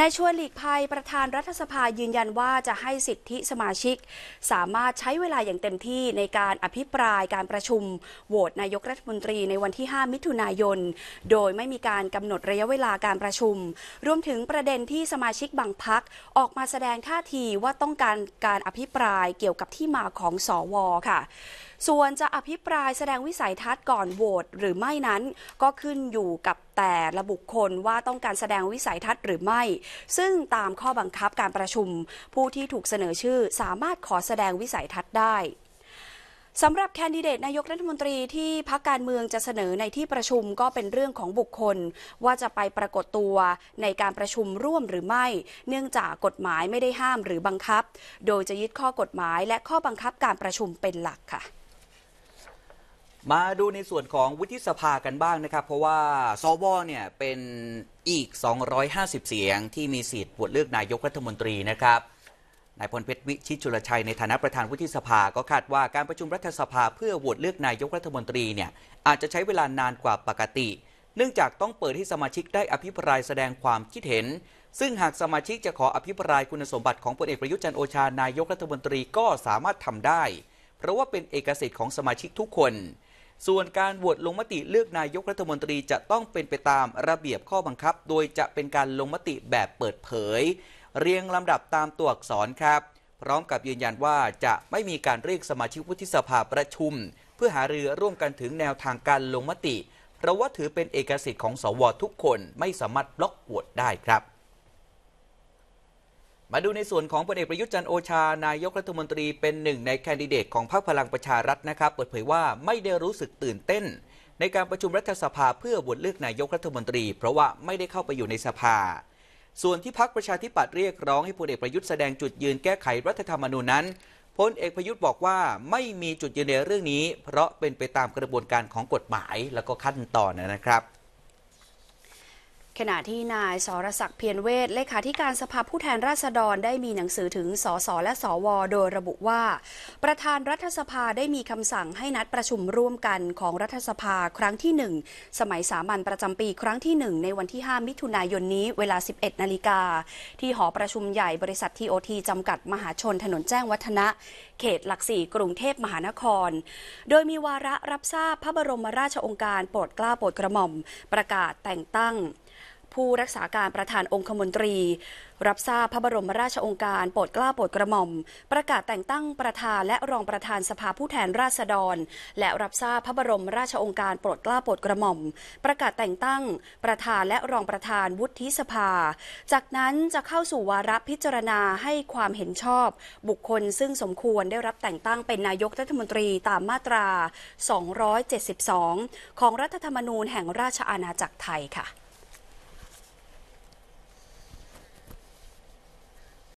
นายชวนหลีกภัยประธานรัฐสภายืนยันว่าจะให้สิทธิสมาชิกสามารถใช้เวลาอย่างเต็มที่ในการอภิปรายการประชุม โหวตนายกรัฐมนตรีในวันที่5มิถุนายน โดยไม่มีการกำหนดระยะเวลาการประชุม รวมถึงประเด็นที่สมาชิกบางพักออกมาแสดงท่าทีว่าต้องการการอภิปรายเกี่ยวกับที่มาของสอวอค่ะส่วนจะอภิปรายแสดงวิสัยทัศน์ก่อนโหวตหรือไม่นั้น ก็ขึ้นอยู่กับแต่ละบุคคลว่าต้องการแสดงวิสัยทัศน์หรือไม่ ซึ่งตามข้อบังคับการประชุม ผู้ที่ถูกเสนอชื่อสามารถขอแสดงวิสัยทัศน์ได้สำหรับแคนดิเดตนายกรัฐมนตรีที่พักการเมืองจะเสนอในที่ประชุมก็เป็นเรื่องของบุคคล ว่าจะไปปรากฏตัวในการประชุมร่วมหรือไม่ เนื่องจากกฎหมายไม่ได้ห้ามหรือบังคับ โดยจะยึดข้อกฎหมายและข้อบังคับการประชุมเป็นหลักค่ะมาดูในส่วนของวุฒิสภากันบ้างนะครับ เพราะว่าสวเนี่ยเป็นอีก 250 เสียง ที่มีสิทธิ์โหวตเลือกนายกรัฐมนตรีนะครับนายพลเพชรวิชิตจุลชัยในฐานะประธานวุฒิสภาก็คาดว่าการประชุมรัฐสภาเพื่อโหวตเลือกนายกรัฐมนตรีเนี่ยอาจจะใช้เวลานานกว่าปกติ เนื่องจากต้องเปิดให้สมาชิกได้อภิปรายแสดงความคิดเห็น ซึ่งหากสมาชิกจะขออภิปรายคุณสมบัติของพลเอกประยุทธ์จันโอชานายกรัฐมนตรีก็สามารถทำได้ เพราะว่าเป็นเอกสิทธิ์ของสมาชิกทุกคนส่วนการโหวตลงมติเลือกนายกรัฐมนตรีจะต้องเป็นไปตามระเบียบข้อบังคับ โดยจะเป็นการลงมติแบบเปิดเผย เรียงลำดับตามตัวอักษรครับ พร้อมกับยืนยันว่าจะไม่มีการเรียกสมาชิกวุฒิสภาประชุม เพื่อหารือร่วมกันถึงแนวทางการลงมติเพราะว่าถือเป็นเอกสิทธิ์ของสวทุกคนไม่สามารถบล็อกโหวตได้ครับมาดูในส่วนของพลเอกประยุทธ์จันโอชา นายกรัฐมนตรี เป็นหนึ่งในแคนดิเดต ของพรรคพลังประชารัฐนะครับ เปิดเผยว่าไม่ได้รู้สึกตื่นเต้นในการประชุมรัฐสภาเพื่อบวชเลือกนายกรัฐมนตรีเพราะว่าไม่ได้เข้าไปอยู่ในสภา ส่วนที่พรรคประชาธิปัตย์เรียกร้องให้พลเอกประยุทธ์แสดงจุดยืนแก้ไขรัฐธรรมนูญนั้น พลเอกประยุทธ์บอกว่าไม่มีจุดยืนในเรื่องนี้ เพราะเป็นไปตามกระบวนการของกฎหมายและก็ขั้นตอนนะครับขณะที่นายสรศักดิ์เพียรเวทเลขาธิการสภาผู้แทนราษฎรได้มีหนังสือถึง สสและสวโดยระบุว่า ประธานรัฐสภาได้มีคำสั่งให้นัดประชุมร่วมกันของรัฐสภาครั้งที่ 1 สมัยสามัญประจำปีครั้งที่ 1 ในวันที่ 5 มิถุนายนนี้เวลา 11นาฬิกาที่หอประชุมใหญ่บริษัททีโอที จำกัดมหาชนถนนแจ้งวัฒนะเขตหลักสี่กรุงเทพมหานคร โดยมีวาระรับทราบพระบรมราชองค์การโปรดกล้าโปรดกระหม่อมประกาศแต่งตั้งผู้รักษาการประธานองคมนตรี รับทราบพระบรมราชองค์การโปรดกล้าโปรดกระหม่อมประกาศแต่งตั้งประธานและรองประธานสภาผู้แทนราษฎร และรับทราบพระบรมราชองค์การโปรดกล้าโปรดกระหม่อมประกาศแต่งตั้งประธานและรองประธานวุฒิสภา จากนั้นจะเข้าสู่วาระพิจารณาให้ความเห็นชอบ บุคคลซึ่งสมควรได้รับแต่งตั้งเป็นนายกรัฐมนตรีตามมาตรา 272 ของรัฐธรรมนูญแห่งราชอาณาจักรไทยค่ะ